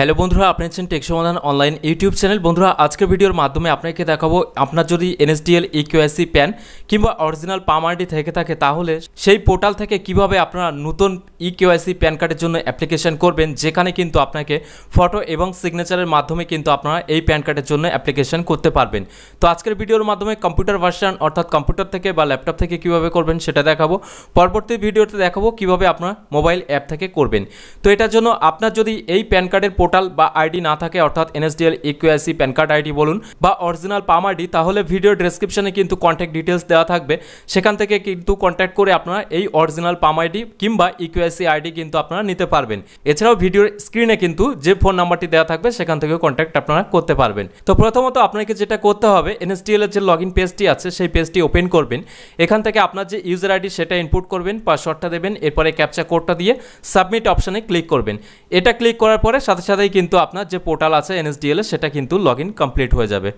hello বন্ধুরা আপনি আছেন টেক সমাধান অনলাইন ইউটিউব চ্যানেল বন্ধুরা আজকের ভিডিওর মাধ্যমে আপনাকে দেখাবো আপনার যদি এনএসডিএল ইকিউএসি e প্যান কিংবা অরিজিনাল পাম আইডি থেকে থাকে তাহলে সেই পোর্টাল থেকে কিভাবে আপনারা নতুন ইকিউএসি প্যান কার্ডের জন্য অ্যাপ্লিকেশন করবেন যেখানে কিন্তু আপনাকে ফটো এবং সিগনেচারের মাধ্যমে কিন্তু আপনারা এই প্যান কার্ডের জন্য অ্যাপ্লিকেশন করতে পারবেন তো আজকের ভিডিওর মাধ্যমে কম্পিউটার ভার্সন অর্থাৎ কম্পিউটার থেকে বা ল্যাপটপ থেকে কিভাবে করবেন সেটা দেখাবো পরবর্তী ভিডিওতে দেখাবো কিভাবে আপনার মোবাইল অ্যাপ থেকে করবেন তো এটার জন্য আপনার যদি এই প্যান কার্ডের পোর্টাল বা আইডি না থাকে অর্থাৎ NSDL eKYC PAN card ID বলুন বা অরিজিনাল পাম আইডি তাহলে ভিডিও ডেসক্রিপশনে কিন্তু কন্ট্যাক্ট ডিটেলস দেওয়া থাকবে সেখান থেকে কিন্তু কন্ট্যাক্ট করে আপনারা এই অরিজিনাল পাম আইডি কিংবা ইকুয়াইসি আইডি কিন্তু আপনারা নিতে পারবেন এছাড়াও ভিডিওর স্ক্রিনে কিন্তু যে ফোন নাম্বারটি দেওয়া থাকবে সেখান থেকে কন্ট্যাক্ট আপনারা করতে পারবেন তো প্রথমত আপনাকে যেটা করতে হবে এনএসডিএল এর যে লগ ইন পেজটি আছে সেই পেজটি ওপেন করবেন এখান থেকে আপনার যে ইউজার আইডি সেটা ইনপুট করবেন পাসওয়ার্ডটা দেবেন এরপরে ক্যাপচা কোডটা দিয়ে সাবমিট অপশানে ক্লিক করবেন এটা ক্লিক করার পরে সাথে সাথে কিন্তু আপনার যে পোর্টাল আছে एनएसडीएल এর সেটা কিন্তু লগইন কমপ্লিট হয়ে যাবে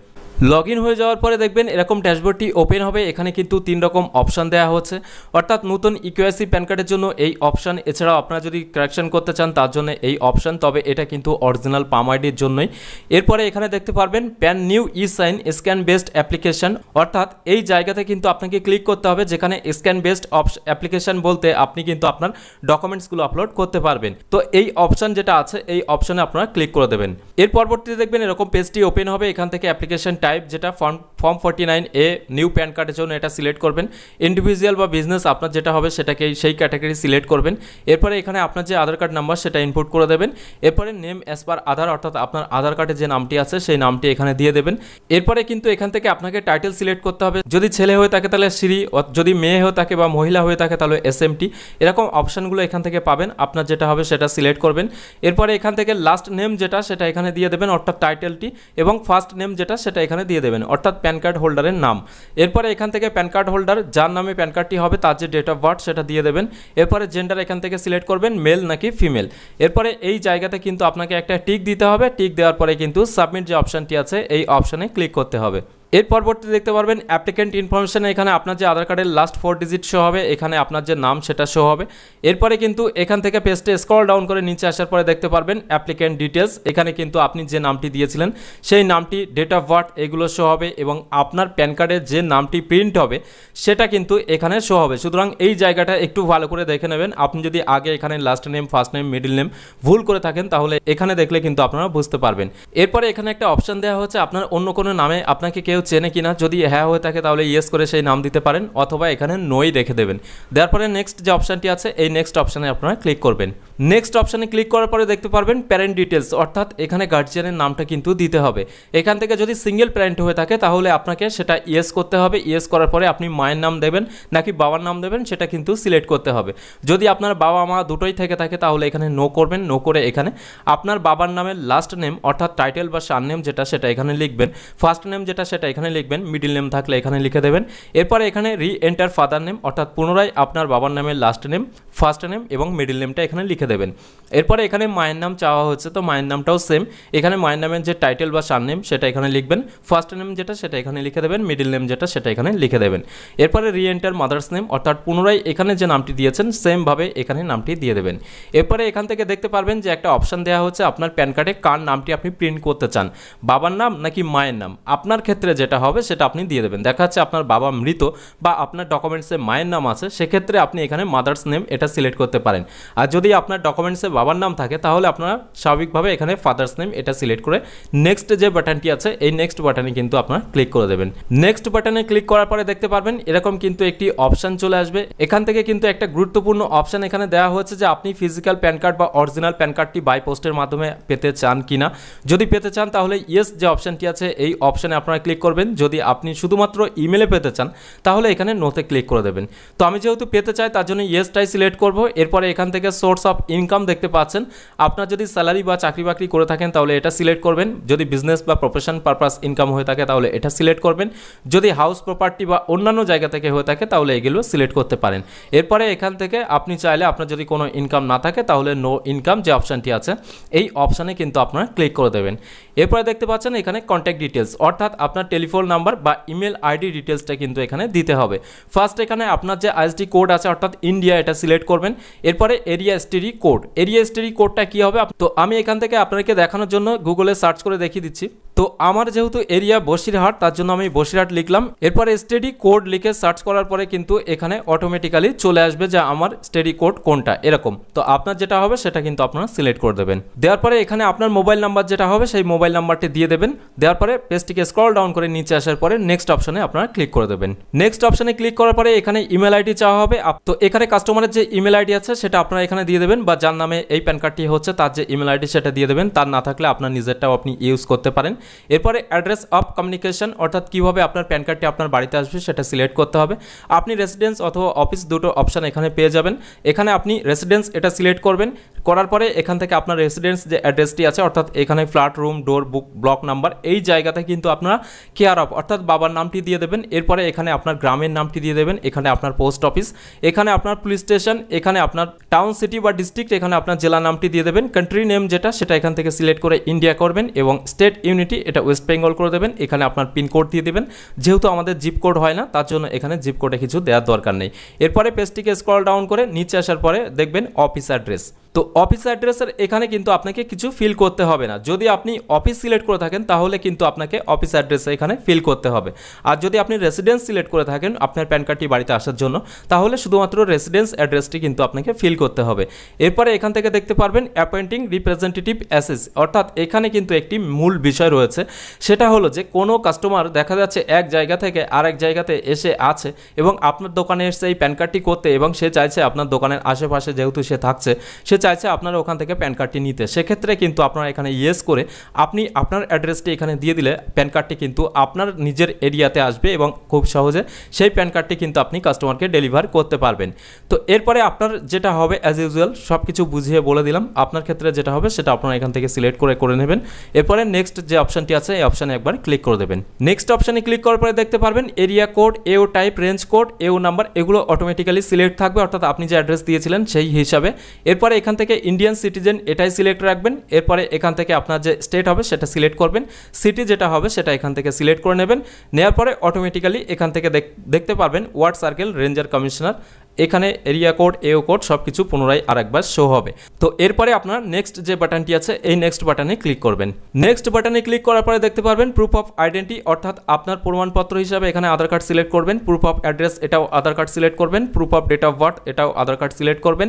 লগ হয়ে যাওয়ার পরে দেখবেন এরকম ড্যাশবোর্ডটি ওপেন হবে এখানে কিন্তু তিন রকম অপশান দেওয়া হচ্ছে অর্থাৎ নতুন ইকিউআইসি প্যান কার্ডের জন্য এই অপশান এছাড়া আপনারা যদি কারেকশন করতে চান তার জন্য এই অপশান তবে এটা কিন্তু অরিজিনাল পাম আইডির জন্যই এরপরে এখানে দেখতে পারবেন PAN new e sign scan based application অর্থাৎ এই জায়গাতে কিন্তু আপনাকে ক্লিক করতে হবে যেখানে স্ক্যান বেসড অ্যাপ্লিকেশন বলতে আপনি কিন্তু আপনার ডকুমেন্টসগুলো আপলোড করতে পারবেন তো এই অপশান যেটা আছে এই অপশানে আপনারা ক্লিক করে দেবেন এর পরবর্তীতে দেখবেন এরকম পেজটি ওপেন হবে এখান থেকে অ্যাপ্লিকেশন টাইপ যেটা form form forty nine A new PAN কার্ডের জন্য এটা সিলেক্ট করবেন ইন্ডিভিজুয়াল বা বিজনেস আপনার যেটা হবে সেটাকে সেই ক্যাটাগরি সিলেক্ট করবেন এরপরে এখানে আপনার যে আধার কার্ড নাম্বার সেটা ইনপুট করে দেবেন এরপরে নেম অ্যাজ পার আধার অর্থাৎ আপনার আধার কার্ডে যে নামটি আছে সেই নামটি এখানে দিয়ে দেবেন এরপরে কিন্তু এখান থেকে আপনাকে টাইটেল সিলেক্ট করতে হবে যদি ছেলে হয়ে থাকে তাহলে শ্রী যদি মেয়ে হয়ে থাকে বা মহিলা হয়ে থাকে তাহলে এস এম টি এরকম অপশানগুলো এখান থেকে পাবেন আপনার যেটা হবে সেটা সিলেক্ট করবেন এরপরে এখান থেকে লাস্ট নেম যেটা সেটা এখানে দিয়ে দেবেন অর্থাৎ টাইটেলটি এবং ফার্স্ট নেম যেটা সেটা এখানে দিয়ে দেবেন অর্থাৎ প্যান কার্ড হোল্ডারের নাম এরপর এইখান থেকে প্যান কার্ড হোল্ডার যার নামে প্যান কার্ডটি হবে তার যে ডেট অফ বার্থ সেটা দিয়ে দেবেন এরপর জেন্ডার এইখান থেকে সিলেক্ট করবেন মেল নাকি ফিমেল এরপর এই জায়গাটা কিন্তু আপনাকে একটা টিক দিতে হবে টিক দেওয়ার পরে কিন্তু সাবমিট যে অপশনটি আছে এই অপশনে ক্লিক করতে হবে এর পরবর্তী দেখতে পারবেন অ্যাপ্লিকেন্ট ইনফরমেশানে এখানে আপনার যে আধার কার্ডের লাস্ট ফোর ডিজিট শো হবে এখানে আপনার যে নাম সেটা শো হবে এরপরে কিন্তু এখান থেকে পেজটা স্ক্রল ডাউন করে নিচে আসার পরে দেখতে পারবেন অ্যাপ্লিকেন্ট ডিটেলস এখানে কিন্তু আপনি যে নামটি দিয়েছিলেন সেই নামটি ডেট অফ বার্থ এগুলো শো হবে এবং আপনার প্যান কার্ডে যে নামটি প্রিন্ট হবে সেটা কিন্তু এখানে শো হবে সুতরাং এই জায়গাটা একটু ভালো করে দেখে নেবেন আপনি যদি আগে এখানে last name first name middle name ভুল করে থাকেন তাহলে এখানে দেখলে কিন্তু আপনারা বুঝতে পারবেন এরপরে এখানে একটা অপশান দেওয়া হচ্ছে আপনার অন্য কোনো নামে আপনাকে কেউ কেউ চেনে কিনা যদি হ্যাঁ হয়ে থাকে তাহলে ইয়েস করে সেই নাম দিতে পারেন অথবা এখানে নোই রেখে দেবেন দেওয়ার পরে নেক্সট যে অপশানটি আছে এই নেক্সট অপশানে আপনারা ক্লিক করবেন নেক্সট অপশানে ক্লিক করার পরে দেখতে পারবেন প্যারেন্ট ডিটেলস অর্থাৎ এখানে গার্জিয়ানের নামটা কিন্তু দিতে হবে এখান থেকে যদি সিঙ্গেল প্যারেন্ট হয়ে থাকে তাহলে আপনাকে সেটা ইয়েস করতে হবে ইয়েস করার পরে আপনি মায়ের নাম দেবেন নাকি বাবার নাম দেবেন সেটা কিন্তু সিলেক্ট করতে হবে যদি আপনার বাবা মা দুটোই থেকে থাকে তাহলে এখানে নো করবেন নো করে এখানে আপনার বাবার নামের লাস্ট নেম অর্থাৎ টাইটেল বা সার নেম যেটা সেটা এখানে লিখবেন ফার্স্ট নেম যেটা সেটা এখানে লিখবেন মিডিল নেম থাকলে এখানে লিখে দেবেন এরপরে এখানে রি এন্টার ফাদার নেম অর্থাৎ পুনরায় আপনার বাবার নামের লাস্ট নেম ফার্স্ট নেম এবং মিডিল নেমটা এখানে লিখে দেবেন এরপরে এখানে মায়ের নাম চাওয়া হচ্ছে তো মায়ের নামটাও সেম এখানে মায়ের নামের যে টাইটেল বা সার নেম সেটা এখানে লিখবেন ফার্স্ট নেম যেটা সেটা এখানে লিখে দেবেন মিডিল নেম যেটা সেটা এখানে লিখে দেবেন এরপরে রি এন্টার মাদার্স নেম অর্থাৎ পুনরায় এখানে যে নামটি দিয়েছেন সেমভাবে এখানে নামটি দিয়ে দেবেন এরপরে এখান থেকে দেখতে পারবেন যে একটা অপশান দেওয়া হচ্ছে আপনার প্যান কার্ডে কার নামটি আপনি প্রিন্ট করতে চান বাবার নাম নাকি মায়ের নাম আপনার ক্ষেত্রে যেটা হবে সেটা আপনি দিয়ে দেবেন দেখা যাচ্ছে আপনার বাবা মৃত বা আপনার ডকুমেন্টসে মায়ের নাম আছে সেক্ষেত্রে আপনি এখানে মাদার্স নেম এটা সিলেক্ট করতে পারেন আর যদি আপনার ডকুমেন্টসে বাবার নাম থাকে তাহলে আপনারা স্বাভাবিকভাবে এখানে ফাদার্স নেম এটা সিলেক্ট করে নেক্সট যে বাটনটি আছে এই নেক্সট বাটনে কিন্তু আপনার ক্লিক করে দেবেন নেক্সট বাটনে ক্লিক করার পরে দেখতে পারবেন এরকম কিন্তু একটি অপশান চলে আসবে এখান থেকে কিন্তু একটা গুরুত্বপূর্ণ অপশান এখানে দেওয়া হয়েছে যে আপনি ফিজিক্যাল প্যান কার্ড বা অরিজিনাল প্যান কার্ডটি বাই পোস্টের মাধ্যমে পেতে চান কিনা যদি পেতে চান তাহলে ইয়েস যে অপশানটি আছে এই অপশানে আপনারা ক্লিক করবেন যদি আপনি শুধুমাত্র ইমেলে পেতে চান তাহলে এখানে নোতে ক্লিক করে দেবেন তো আমি যেহেতু পেতে চাই তার জন্য ইয়েসটাই সিলেক্ট করব এরপরে এখান থেকে সোর্স অফ ইনকাম দেখতে পাচ্ছেন আপনার যদি স্যালারি বা চাকরি বাকরি করে থাকেন তাহলে এটা সিলেক্ট করবেন যদি বিজনেস বা প্রফেশন পারপাস ইনকাম হয়ে থাকে তাহলে এটা সিলেক্ট করবেন যদি হাউস প্রপার্টি বা অন্যান্য জায়গা থেকে হয়ে থাকে তাহলে এগুলো সিলেক্ট করতে পারেন এরপরে এখান থেকে আপনি চাইলে আপনার যদি কোনো ইনকাম না থাকে তাহলে নো ইনকাম যে অপশানটি আছে এই অপশানে কিন্তু আপনারা ক্লিক করে দেবেন এরপরে দেখতে পাচ্ছেন এখানে কন্ট্যাক্ট ডিটেলস অর্থাৎ আপনার টেলিফোন নাম্বার বা ইমেল আইডি ডিটেলসটা কিন্তু এখানে দিতে হবে ফার্স্ট এখানে আপনার যে আইএসডি কোড আছে অর্থাৎ ইন্ডিয়া এটা সিলেক্ট করবেন এরপরে area STD code area STD কোডটা কী হবে তো আমি এখান থেকে আপনাকে দেখানোর জন্য গুগলে সার্চ করে দেখিয়ে দিচ্ছি তো আমার যেহেতু এরিয়া বসিরহাট তার জন্য আমি বসিরহাট লিখলাম এরপরে স্টেডি কোড লিখে সার্চ করার পরে কিন্তু এখানে অটোমেটিক্যালি চলে আসবে যে আমার স্টেডি কোড কোনটা এরকম তো আপনার যেটা হবে সেটা কিন্তু আপনারা সিলেক্ট করে দেবেন দেওয়ার পরে এখানে আপনার মোবাইল নাম্বার যেটা হবে সেই মোবাইল নাম্বারটি দিয়ে দেবেন দেওয়ার পরে পেজটিকে স্ক্রল ডাউন করে নিচে আসার পরে নেক্সট অপশনে আপনারা ক্লিক করে দেবেন নেক্সট অপশনে ক্লিক করার পরে এখানে ইমেল আইডি চাওয়া হবে তো এখানে কাস্টমারের যে ইমেল আইডি আছে সেটা আপনারা এখানে দিয়ে দেবেন বা যার নামে এই প্যান কার্ডটি হচ্ছে তার যে ইমেল আইডি সেটা দিয়ে দেবেন তার না থাকলে আপনার নিজেরটাও আপনি ইউজ করতে পারেন এরপরে অ্যাড্রেস অফ কমিউনিকেশন অর্থাৎ কীভাবে আপনার প্যান কার্ডটি আপনার বাড়িতে আসবে সেটা সিলেক্ট করতে হবে আপনি রেসিডেন্স অথবা অফিস দুটো অপশান এখানে পেয়ে যাবেন এখানে আপনি রেসিডেন্স এটা সিলেক্ট করবেন করার পরে এখান থেকে আপনার রেসিডেন্স যে অ্যাড্রেসটি আছে অর্থাৎ এখানে flat room door book block number এই জায়গাতে কিন্তু আপনারা কেয়ার অফ অর্থাৎ বাবার নামটি দিয়ে দেবেন এরপরে এখানে আপনার গ্রামের নামটি দিয়ে দেবেন এখানে আপনার পোস্ট অফিস এখানে আপনার পুলিশ স্টেশন এখানে আপনার টাউন সিটি বা ডিস্ট্রিক্ট এখানে আপনার জেলা নামটি দিয়ে দেবেন কান্ট্রি নেম যেটা সেটা এখান থেকে সিলেক্ট করে ইন্ডিয়া করবেন এবং স্টেট ইউনিটি এটা ওয়েস্ট বেঙ্গল করে দেবেন এখানে আপনার পিনকোড দিয়ে দেবেন যেহেতু আমাদের জিপ কোড হয় না তার জন্য এখানে জিপ কোডে কিছু দেওয়ার দরকার নেই এরপরে পেজটিকে স্ক্রল ডাউন করে নিচে আসার পরে দেখবেন অফিস অ্যাড্রেস তো অফিস অ্যাড্রেসের এখানে কিন্তু আপনাকে কিছু ফিল করতে হবে না যদি আপনি অফিস সিলেক্ট করে থাকেন তাহলে কিন্তু আপনাকে অফিস অ্যাড্রেস এখানে ফিল করতে হবে আর যদি আপনি রেসিডেন্স সিলেক্ট করে থাকেন আপনার প্যান কার্ডটি বাড়িতে আসার জন্য তাহলে শুধুমাত্র রেসিডেন্স অ্যাড্রেসটি কিন্তু আপনাকে ফিল করতে হবে এরপরে এখান থেকে দেখতে পারবেন অ্যাপয়েন্টিং রিপ্রেজেন্টেটিভ অ্যাসেস অর্থাৎ এখানে কিন্তু একটি মূল বিষয় রয়েছে সেটা হলো যে কোনো কাস্টমার দেখা যাচ্ছে এক জায়গা থেকে আরেক জায়গাতে এসে আছে এবং আপনার দোকানে এসে এই প্যান কার্ডটি করতে এবং সে চাইছে আপনার দোকানের আশেপাশে যেহেতু সে থাকছে সে চাইছে আপনারা ওখান থেকে প্যান কার্ডটি নিতে সেক্ষেত্রে কিন্তু আপনারা এখানে ইয়েস করে আপনি আপনার অ্যাড্রেসটি এখানে দিয়ে দিলে প্যান কার্ডটি কিন্তু আপনার নিজের এরিয়াতে আসবে এবং খুব সহজে সেই প্যান কার্ডটি কিন্তু আপনি কাস্টমারকে ডেলিভার করতে পারবেন তো এরপরে আপনার যেটা হবে অ্যাজ ইউজুয়াল সব কিছু বুঝিয়ে বলে দিলাম আপনার ক্ষেত্রে যেটা হবে সেটা আপনারা এখান থেকে সিলেক্ট করে করে নেবেন এরপরে নেক্সট যে অপশানটি আছে এই অপশানে একবার ক্লিক করে দেবেন নেক্সট অপশানে ক্লিক করার পরে দেখতে পারবেন area code AO type range code AO number এগুলো অটোমেটিক্যালি সিলেক্ট থাকবে অর্থাৎ আপনি যে অ্যাড্রেস দিয়েছিলেন সেই হিসাবে এরপরে এখানে এখান থেকে ইন্ডিয়ান সিটিজেন এটাই সিলেক্ট রাখবেন এরপরে এখান থেকে আপনার যে স্টেট হবে সেটা সিলেক্ট করবেন সিটি যেটা হবে সেটা এখান থেকে সিলেক্ট করে নেবেন নেওয়ার পরে অটোমেটিক্যালি এখান থেকে দেখতে পারবেন ওয়ার্ড সার্কেল রেঞ্জার কমিশনার এখানে এরিয়া কোড এও কোড সব কিছু পুনরায় আরেকবার শো হবে তো এরপরে আপনার নেক্সট যে বাটনটি আছে এই নেক্সট বাটনে ক্লিক করবেন নেক্সট বাটনে ক্লিক করার পরে দেখতে পারবেন প্রুফ অফ আইডেন্টি অর্থাৎ আপনার প্রমাণপত্র হিসাবে এখানে আধার কার্ড সিলেক্ট করবেন প্রুফ অফ অ্যাড্রেস এটাও আধার কার্ড সিলেক্ট করবেন proof of date of birth এটাও আধার কার্ড সিলেক্ট করবেন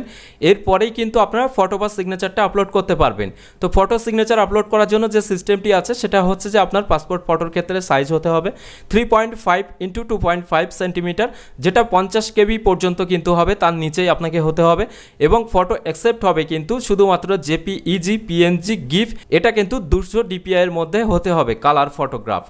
এরপরেই কিন্তু আপনারা ফটো বা সিগনেচারটা আপলোড করতে পারবেন তো ফটো সিগনেচার আপলোড করার জন্য যে সিস্টেমটি আছে সেটা হচ্ছে যে আপনার পাসপোর্ট ফটোর ক্ষেত্রে সাইজ হতে হবে three point five into two point five centimetre যেটা পঞ্চাশ কেবি পর্যন্ত কিন্তু কিন্তু হবে তার নিচেই আপনাকে হতে হবে এবং ফটো অ্যাকসেপ্ট হবে কিন্তু শুধুমাত্র জেপিইজি পিএনজি গিফ এটা কিন্তু দুশো ডিপিআইয়ের মধ্যে হতে হবে কালার ফটোগ্রাফ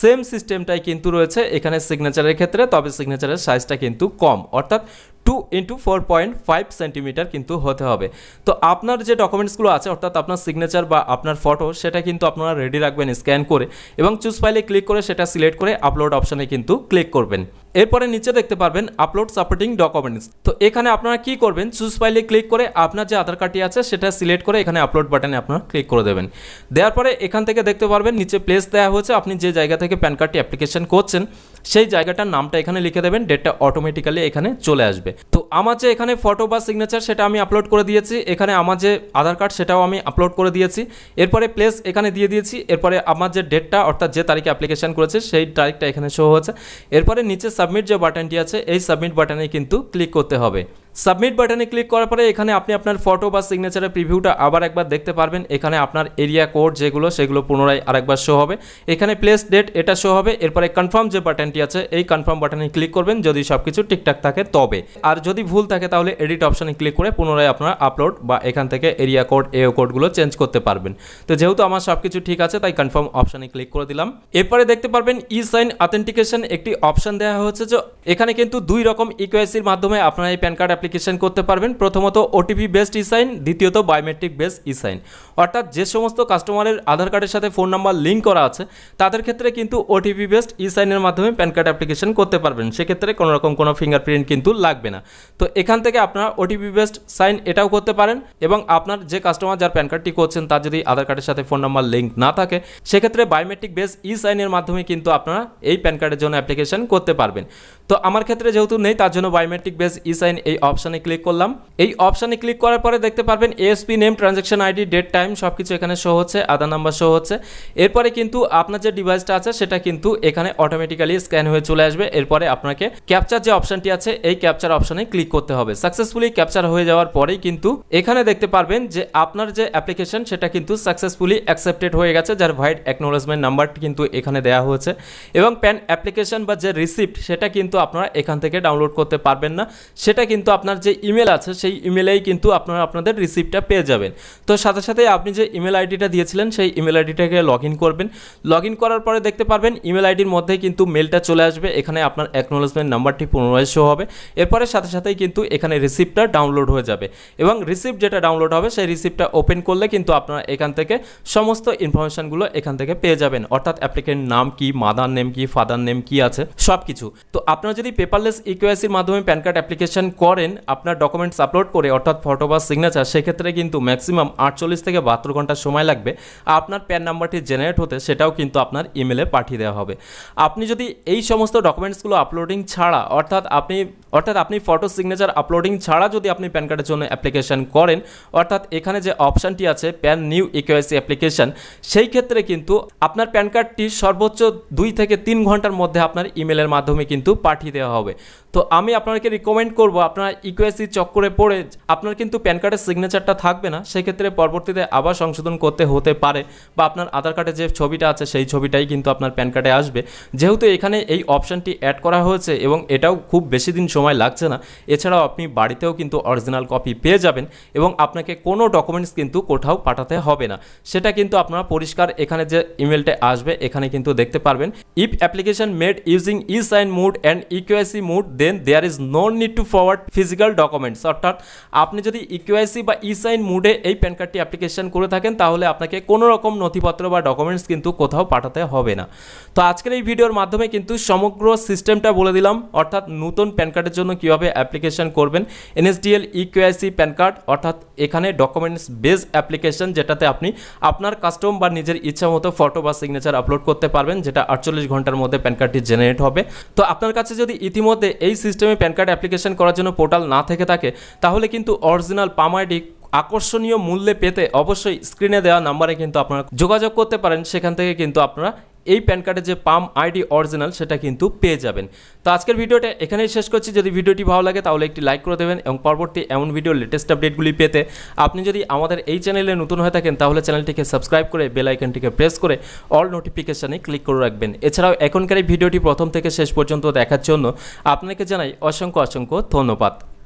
সেম সিস্টেমটাই কিন্তু রয়েছে এখানে সিগনেচারের ক্ষেত্রে তবে সিগনেচারের সাইজটা কিন্তু কম অর্থাৎ two into four point five centimetre কিন্তু হতে হবে তো আপনার যে ডকুমেন্টসগুলো আছে অর্থাৎ আপনার সিগনেচার বা আপনার ফটো সেটা কিন্তু আপনারা রেডি রাখবেন স্ক্যান করে এবং চুজ ফাইলে ক্লিক করে সেটা সিলেক্ট করে আপলোড অপশানে কিন্তু ক্লিক করবেন এরপরে নিচে দেখতে পারবেন আপলোড সাপোর্টিং ডকুমেন্টস তো এখানে আপনারা কি করবেন চুজ ফাইলে ক্লিক করে আপনার যে আধার কার্ডটি আছে সেটা সিলেক্ট করে এখানে আপলোড বাটনে আপনারা ক্লিক করে দেবেন দেওয়ার পরে এখান থেকে দেখতে পারবেন নিচে প্লেস দেওয়া হয়েছে আপনি যে জায়গা থেকে প্যান কার্ডটি অ্যাপ্লিকেশন করছেন সেই জায়গাটার নামটা এখানে লিখে দেবেন ডেটটা অটোমেটিক্যালি এখানে চলে আসবে তো আমার যে এখানে ফটো বা সিগনেচার সেটা আমি আপলোড করে দিয়েছি এখানে আমার যে আধার কার্ড সেটাও আমি আপলোড করে দিয়েছি এরপরে প্লেস এখানে দিয়ে দিয়েছি এরপরে আমার যে ডেটটা অর্থাৎ যে তারিখে অ্যাপ্লিকেশান করেছে সেই তারিখটা এখানে শো হয়েছে এরপরে নিচে সাবমিট যে বাটনটি আছে এই সাবমিট বাটনে কিন্তু ক্লিক করতে হবে সাবমিট বাটনে ক্লিক করার পরে এখানে আপনি আপনার ফটো বা সিগনেচারের প্রিভিউটা আবার একবার দেখতে পারবেন এখানে আপনার এরিয়া কোড যেগুলো সেগুলো পুনরায় আরেকবার শো হবে এখানে প্লেস ডেট এটা শো হবে এরপরে কনফার্ম যে বাটনটি আছে এই কনফার্ম বাটনে ক্লিক করবেন যদি সব কিছু ঠিকঠাক থাকে তবে আর যদি ভুল থাকে তাহলে এডিট অপশানে ক্লিক করে পুনরায় আপনারা আপলোড বা এখান থেকে এরিয়া কোড এও কোডগুলো চেঞ্জ করতে পারবেন তো যেহেতু আমার সব কিছু ঠিক আছে তাই কনফার্ম অপশানে ক্লিক করে দিলাম এরপরে দেখতে পারবেন ই সাইন অথেন্টিকেশন একটি অপশান দেওয়া হয়েছে যে এখানে কিন্তু দুই রকম ইকোয়াইসির মাধ্যমে আপনারা এই প্যান কার্ড অ্যাপ্লিকেশান করতে পারবেন প্রথমত ওটিপি বেসড ইসাইন দ্বিতীয়ত বায়োমেট্রিক বেসড ইসাইন অর্থাৎ যে সমস্ত কাস্টমারের আধার কার্ডের সাথে ফোন নাম্বার লিঙ্ক করা আছে তাদের ক্ষেত্রে কিন্তু ওটিপি বেসড ইসাইনের মাধ্যমে প্যান কার্ড অ্যাপ্লিকেশন করতে পারবেন সেক্ষেত্রে কোনো রকম কোনো ফিঙ্গারপ্রিন্ট কিন্তু লাগবে না তো এখান থেকে আপনারা ওটিপি বেসড সাইন এটাও করতে পারেন এবং আপনার যে কাস্টমার যার প্যান কার্ডটি করছেন তার যদি আধার কার্ডের সাথে ফোন নাম্বার লিঙ্ক না থাকে সেক্ষেত্রে বায়োমেট্রিক বেস ই সাইনের মাধ্যমে কিন্তু আপনারা এই প্যান কার্ডের জন্য অ্যাপ্লিকেশন করতে পারবেন তো আমার ক্ষেত্রে যেহেতু নেই তার জন্য বায়োমেট্রিক বেস ই সাইন এই অপশানে ক্লিক করলাম এই অপশানে ক্লিক করার পরে দেখতে পারবেন ASP name transaction ID date time সব কিছু এখানে শো হচ্ছে আধার নাম্বার শো হচ্ছে এরপরে কিন্তু আপনার যে ডিভাইসটা আছে সেটা কিন্তু এখানে অটোমেটিক্যালি স্ক্যান হয়ে চলে আসবে এরপরে আপনাকে ক্যাপচার যে অপশানটি আছে এই ক্যাপচার অপশানে ক্লিক করতে হবে সাকসেসফুলি ক্যাপচার হয়ে যাওয়ার পরেই কিন্তু এখানে দেখতে পারবেন যে আপনার যে অ্যাপ্লিকেশন সেটা কিন্তু সাকসেসফুলি অ্যাকসেপ্টেড হয়ে গেছে যার ভাইড অ্যাকনোলেজমেন্ট নাম্বারটি কিন্তু এখানে দেওয়া হয়েছে এবং প্যান অ্যাপ্লিকেশন বা যে রিসিপ্ট সেটা কিন্তু আপনারা এখান থেকে ডাউনলোড করতে পারবেন না সেটা কিন্তু আপনার যে ইমেল আছে সেই ইমেলেই কিন্তু আপনারা আপনাদের রিসিপ্টটা পেয়ে যাবেন তো সাথে সাথে আপনি যে ইমেল আইডিটা দিয়েছিলেন সেই ইমেল আইডিটাকে লগ করবেন লগ করার পরে দেখতে পারবেন ইমেল আইডির মধ্যেই কিন্তু মেলটা চলে আসবে এখানে আপনার অ্যাকনোলেজমেন্ট নাম্বারটি পুনরায় শো হবে এরপরে সাথে সাথেই কিন্তু এখানে রিসিপ্টটা ডাউনলোড হয়ে যাবে এবং রিসিপ্ট যেটা ডাউনলোড হবে সেই রিসিপ্টটা ওপেন করলে কিন্তু আপনারা এখান থেকে সমস্ত ইনফরমেশানগুলো এখান থেকে পেয়ে যাবেন অর্থাৎ অ্যাপ্লিকেন্ট নাম কি মাদার নেম কি ফাদার নেম কি আছে সব কিছু তো আপনারা যদি পেপারলেস ইকুয়াইসির মাধ্যমে প্যান কার্ড অ্যাপ্লিকেশন করেন আপনার ডকুমেন্টস আপলোড করে অর্থাৎ ফটো বা সিগনেচার সেক্ষেত্রে কিন্তু ম্যাক্সিমাম আটচল্লিশ থেকে বাহাত্তর ঘন্টা সময় লাগবে আপনার প্যান নাম্বারটি জেনারেট হতে সেটাও কিন্তু আপনার ইমেলে পাঠিয়ে দেওয়া হবে আপনি যদি এই সমস্ত ডকুমেন্টসগুলো আপলোডিং ছাড়া অর্থাৎ আপনি অর্থাৎ আপনি ফটো সিগনেচার আপলোডিং ছাড়া যদি আপনি প্যান কার্ডের জন্য অ্যাপ্লিকেশান করেন অর্থাৎ এখানে যে অপশানটি আছে প্যান নিউ ইকেওয়াইসি অ্যাপ্লিকেশান সেই ক্ষেত্রে কিন্তু আপনার প্যান কার্ডটি সর্বোচ্চ দুই থেকে তিন ঘন্টার মধ্যে আপনার ইমেলের মাধ্যমে কিন্তু পাঠিয়ে দেওয়া হবে তো আমি আপনাকে রিকমেন্ড করব আপনার ইকুয়েসি চক্করে পড়ে আপনার কিন্তু প্যান কার্ডের সিগনেচারটা থাকবে না সেক্ষেত্রে পরবর্তীতে আবার সংশোধন করতে হতে পারে বা আপনার আধার কার্ডে যে ছবিটা আছে সেই ছবিটাই কিন্তু আপনার প্যান কার্ডে আসবে যেহেতু এখানে এই অপশানটি অ্যাড করা হয়েছে এবং এটাও খুব বেশি দিন সময় লাগছে না এছাড়াও আপনি বাড়িতেও কিন্তু অরিজিনাল কপি পেয়ে যাবেন এবং আপনাকে কোনো ডকুমেন্টস কিন্তু কোথাও পাঠাতে হবে না সেটা কিন্তু আপনারা পরিষ্কার এখানে যে ইমেলটা আসবে এখানে কিন্তু দেখতে পারবেন if application made using e sign mode and eKYC mode then there is no need to forward physical documents অর্থাৎ আপনি যদি ইকিউআইসি e বা ই সাইন মুডে এই প্যান কার্ডটি অ্যাপ্লিকেশন করে থাকেন তাহলে আপনাকে কোনো রকম নথিপত্র বা ডকুমেন্টস কিন্তু কোথাও পাঠাতে হবে না তো আজকের এই ভিডিওর মাধ্যমে কিন্তু সমগ্র সিস্টেমটা বলে দিলাম অর্থাৎ নতুন প্যান কার্ডের জন্য কীভাবে অ্যাপ্লিকেশন করবেন এনএসডিএল ইকিউআইসি প্যান কার্ড অর্থাৎ এখানে ডকুমেন্টস বেস অ্যাপ্লিকেশন যেটাতে আপনি আপনার কাস্টম বা নিজের ইচ্ছা মতো ফটো বা সিগনেচার আপলোড করতে পারবেন যেটা আটচল্লিশ ঘন্টার মধ্যে প্যান কার্ডটি জেনারেট হবে তো আপনার কাছে যদি ইতিমধ্যে এই সিস্টেমে প্যান কার্ড অ্যাপ্লিকেশন করার জন্য পোর্টাল পোর্টাল না থেকে থাকে তাহলে কিন্তু অরিজিনাল পাম আইডি আকর্ষণীয় মূল্যে পেতে অবশ্যই স্ক্রিনে দেওয়া নাম্বারে কিন্তু আপনারা যোগাযোগ করতে পারেন সেখান থেকে কিন্তু আপনারা এই প্যান কার্ডের যে পাম আইডি অরিজিনাল সেটা কিন্তু পেয়ে যাবেন তো আজকের ভিডিওটা এখানেই শেষ করছি যদি ভিডিওটি ভালো লাগে তাহলে একটি লাইক করে দেবেন এবং পরবর্তী এমন ভিডিও লেটেস্ট আপডেটগুলি পেতে আপনি যদি আমাদের এই চ্যানেলে নতুন হয়ে থাকেন তাহলে চ্যানেলটিকে সাবস্ক্রাইব করে বেল আইকনটিকে প্রেস করে অল নোটিফিকেশানে ক্লিক করে রাখবেন এছাড়াও এখনকার এই ভিডিওটি প্রথম থেকে শেষ পর্যন্ত দেখার জন্য আপনাকে জানাই অসংখ্য অসংখ্য ধন্যবাদ